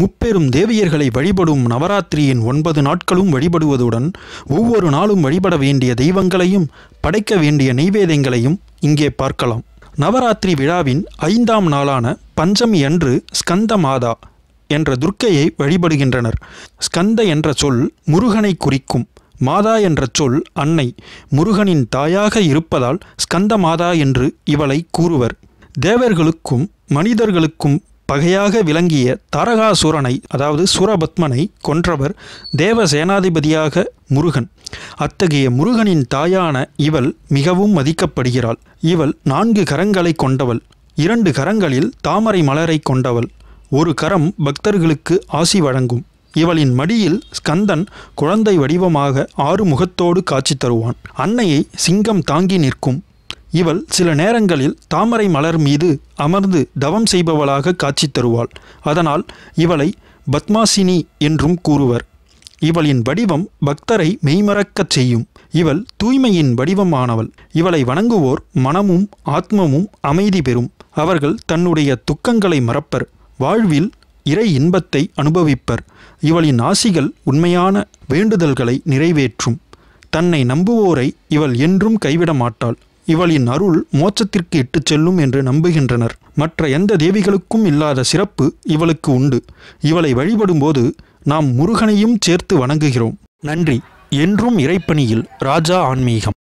முப்பெரும் தேவியர்களை வழிபடும் நவராத்திரியின் ஒன்பது நாட்களும் வழிபடுவதுடன் ஒவ்வொரு நாளும் வழிபட வேண்டிய தெய்வங்களையும் படைக்க வேண்டிய நெய்வேதங்களையும் இங்கே பார்க்கலாம் நவராத்திரி விழாவின் ஐந்தாம் நாளான பஞ்சமி அன்று ஸ்கந்த மாதா என்ற துர்க்கையை வழிபடுகின்றனர் ஸ்கந்த என்ற சொல் முருகனை குறிக்கும் மாதா என்ற சொல் அன்னை முருகனின் தாயாக இருப்பதால் ஸ்கந்த மாதா என்று இவளை கூறுவர் தேவர்களுக்கும் மனிதர்களுக்கும் பகையாக விளங்கிய தாரகாசுரனை அதாவது சூரபத்மனை கொன்றவர் தேவ சேனாதிபதியாக முருகன் அத்தகைய முருகனின் தாயான இவள் மிகவும் மதிக்கப்படுகிறாள் இவள் நான்கு கரங்களை கொண்டவள் இரண்டு கரங்களில் தாமரை மலரை கொண்டவள் ஒரு கரம் பக்தர்களுக்கு ஆசி வழங்கும் இவளின் மடியில் ஸ்கந்தன் குழந்தை வடிவமாக ஆறு முகத்தோடு காட்சி தருவான் அன்னையை சிங்கம் தாங்கி நிற்கும் இவள் சில நேரங்களில் தாமரை மலர் மீது அமர்ந்து தவம் செய்பவளாக காட்சி தருவாள் அதனால் இவளை பத்மாசினி என்றும் கூறுவர் இவளின் வடிவம் பக்தரை மெய்மறக்கச் செய்யும் இவள் தூய்மையின் வடிவமானவள் இவளை வணங்குவோர் மனமும் ஆத்மமும் அமைதி பெறும் அவர்கள் தன்னுடைய துக்கங்களை மறப்பர் வாழ்வில் இறை இன்பத்தை அனுபவிப்பர் இவளின் ஆசிகள் உண்மையான வேண்டுதல்களை நிறைவேற்றும் தன்னை நம்புவோரை இவள் என்றும் கைவிட மாட்டாள் இவளின் அருள் மோட்சத்திற்கு இட்டுச் செல்லும் என்று நம்புகின்றனர் மற்ற எந்த தேவிகளுக்கும் இல்லாத சிறப்பு இவளுக்கு உண்டு இவளை வழிபடும்போது நாம் முருகனையும் சேர்த்து வணங்குகிறோம் நன்றி என்றும் இறைப்பணியில் ராஜா ஆன்மீகம்